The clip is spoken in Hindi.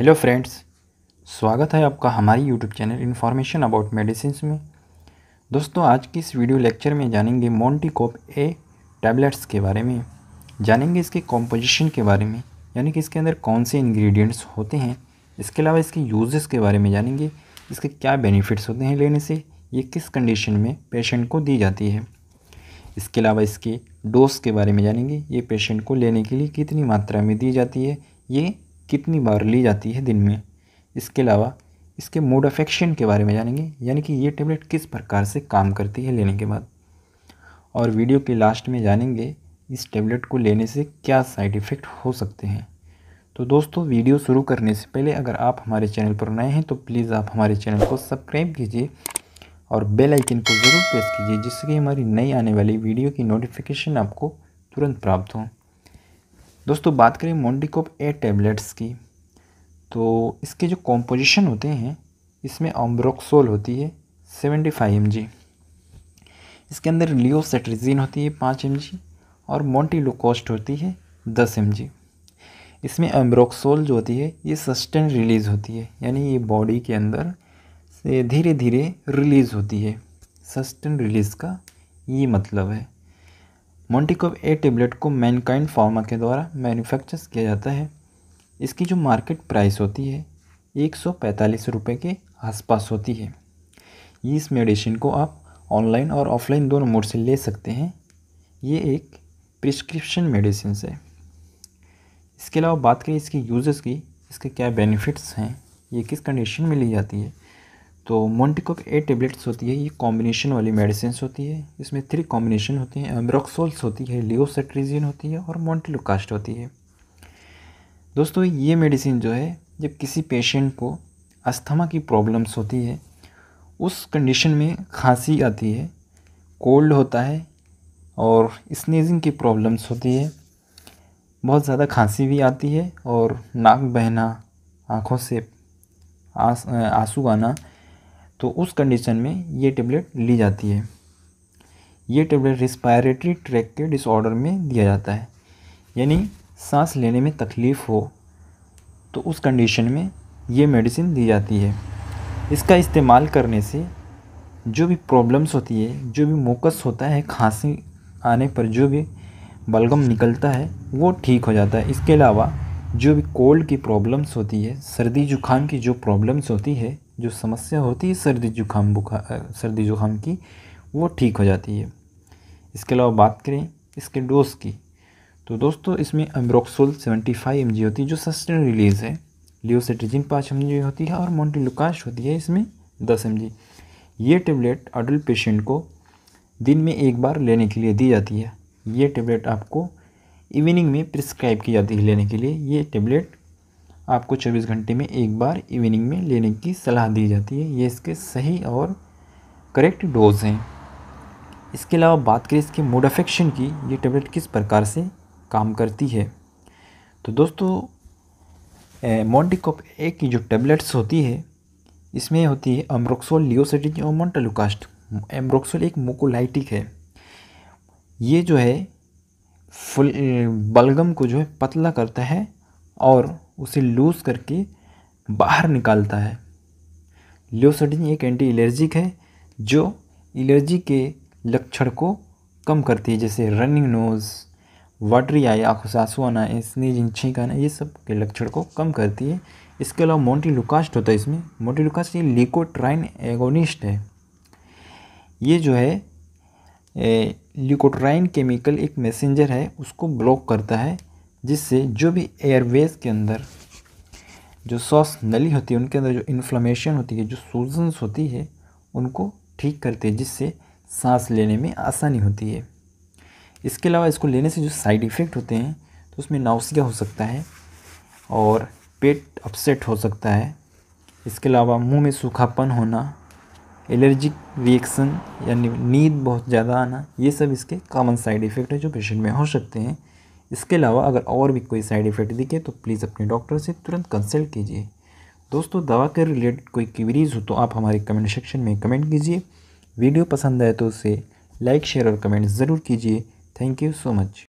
हेलो फ्रेंड्स स्वागत है आपका हमारी YouTube channel information about medicine में दोस्तों आज की इस वीडियो लेक्चर में जानेंगे मोन्टिकोप ए टैबलेट्स के बारे में जानेंगे इसके कॉम्पोजिशन के बारे में यानी कि इसके अंदर कौन से इंग्रेडिएंट्स होते हैं इसके अलावा इसके यूजेस के बारे में जानेंगे इसके क्या बेनिफिट्स होते हैं लेने से ये किस कंडीशन में पेशेंट को दी जाती है इसके अलावा इसके डोज के बारे में जानेंगे ये पेशेंट को लेने के लिए कितनी मात्रा में दी जाती है ये कितनी बार ली जाती है दिन में इसके अलावा इसके मूड अफेक्शन के बारे में जानेंगे यानी कि ये टेबलेट किस प्रकार से काम करती है लेने के बाद और वीडियो के लास्ट में जानेंगे इस टेबलेट को लेने से क्या साइड इफ़ेक्ट हो सकते हैं तो दोस्तों वीडियो शुरू करने से पहले अगर आप हमारे चैनल पर नए हैं तो प्लीज़ आप हमारे चैनल को सब्सक्राइब कीजिए और बेल आइकन को ज़रूर प्रेस कीजिए जिससे कि हमारी नई आने वाली वीडियो की नोटिफिकेशन आपको तुरंत प्राप्त हो दोस्तों बात करें मोन्डिकोप ए टेबलेट्स की तो इसके जो कॉम्पोजिशन होते हैं इसमें ओम्ब्रोक्सोल होती है सेवेंटी फाइव एम जी इसके अंदर लियोसेट्रिजीन होती है पाँच एम जी और मोन्टीलोकोस्ट होती है दस एम जी इसमें एम्ब्रोक्सोल जो होती है ये सस्टेन रिलीज़ होती है यानी ये बॉडी के अंदर से धीरे धीरे रिलीज़ होती है सस्टेन रिलीज़ का ये मतलब है मोन्टिकोव ए टेबलेट को मैनकाइंड फार्मा के द्वारा मैन्युफैक्चर किया जाता है इसकी जो मार्केट प्राइस होती है एक सौ पैंतालीस रुपये के आसपास होती है इस मेडिसिन को आप ऑनलाइन और ऑफलाइन दोनों मोड से ले सकते हैं ये एक प्रिस्क्रिप्शन मेडिसिन है इसके अलावा बात करें इसके यूजेस की इसके क्या बेनिफिट्स हैं ये किस कंडीशन में ली जाती है तो मोन्टिकॉक ए टेबलेट्स होती है ये कॉम्बिनेशन वाली मेडिसिन होती है इसमें थ्री कॉम्बिनेशन होते हैं एम्ब्रोक्सोल्स होती है लियोसेट्रीजिन होती है और मोन्टिलोकास्ट होती है दोस्तों ये मेडिसिन जो है जब किसी पेशेंट को अस्थमा की प्रॉब्लम्स होती है उस कंडीशन में खांसी आती है कोल्ड होता है और स्नीजिंग की प्रॉब्लम्स होती है बहुत ज़्यादा खांसी भी आती है और नाक बहना आँखों से आंसू आना तो उस कंडीशन में ये टेबलेट ली जाती है ये टेबलेट रिस्पायरेटरी ट्रैक के डिसऑर्डर में दिया जाता है यानी सांस लेने में तकलीफ़ हो तो उस कंडीशन में ये मेडिसिन दी जाती है इसका इस्तेमाल करने से जो भी प्रॉब्लम्स होती है जो भी मोकस होता है खांसी आने पर जो भी बलगम निकलता है वो ठीक हो जाता है इसके अलावा जो भी कोल्ड की प्रॉब्लम्स होती है सर्दी जुकाम की जो प्रॉब्लम्स होती है जो समस्या होती है सर्दी जुकाम बुखार सर्दी जुकाम की वो ठीक हो जाती है इसके अलावा बात करें इसके डोज़ की तो दोस्तों इसमें अम्ब्रोक्सोल 75 एम होती है जो सस्टेन रिलीज़ है लियोसेट्रिजिन पाँच एम होती है और मोन्टीलुकाश होती है इसमें दस एम ये टेबलेट अडल्ट पेशेंट को दिन में एक बार लेने के लिए दी जाती है ये टेबलेट आपको इवनिंग में प्रिस्क्राइब की जाती है लेने के लिए ये टेबलेट आपको 24 घंटे में एक बार इवनिंग में लेने की सलाह दी जाती है ये इसके सही और करेक्ट डोज हैं इसके अलावा बात करें इसके मूड अफेक्शन की ये टेबलेट किस प्रकार से काम करती है तो दोस्तों मोन्टिकॉप ए की जो टेबलेट्स होती है इसमें होती है एम्ब्रोक्सोल लियोसेटिज और मोन्टेलुकास्ट एम्ब्रोक्सोल एक मोकोलाइटिक है ये जो है फुल बलगम को जो है पतला करता है और उसे लूज़ करके बाहर निकालता है ल्योसडीन एक एंटी एलर्जिक है जो एलर्जी के लक्षण को कम करती है जैसे रनिंग नोज़ वाटरी आई आँखों से आंसू आना स्नीजिंग छींक आना ये सब के लक्षण को कम करती है इसके अलावा मोटी लुकास्ट होता है इसमें मोटी लुकास्ट ये लिकोट्राइन एगोनिस्ट है ये जो है लिकोट्राइन केमिकल एक मैसेंजर है उसको ब्लॉक करता है जिससे जो भी एयरवेज के अंदर जो सॉस नली होती है उनके अंदर जो इन्फ्लामेशन होती है जो सूजन्स होती है उनको ठीक करते हैं जिससे सांस लेने में आसानी होती है इसके अलावा इसको लेने से जो साइड इफ़ेक्ट होते हैं तो उसमें नाउसिया हो सकता है और पेट अपसेट हो सकता है इसके अलावा मुंह में सूखापन होना एलर्जिक रिएक्शन यानी नींद बहुत ज़्यादा आना ये सब इसके कॉमन साइड इफ़ेक्ट है जो पेशेंट में हो सकते हैं इसके अलावा अगर और भी कोई साइड इफ़ेक्ट दिखे तो प्लीज़ अपने डॉक्टर से तुरंत कंसल्ट कीजिए दोस्तों दवा के रिलेटेड कोई क्वीरीज हो तो आप हमारे कमेंट सेक्शन में कमेंट कीजिए वीडियो पसंद आए तो उसे लाइक शेयर और कमेंट ज़रूर कीजिए थैंक यू सो मच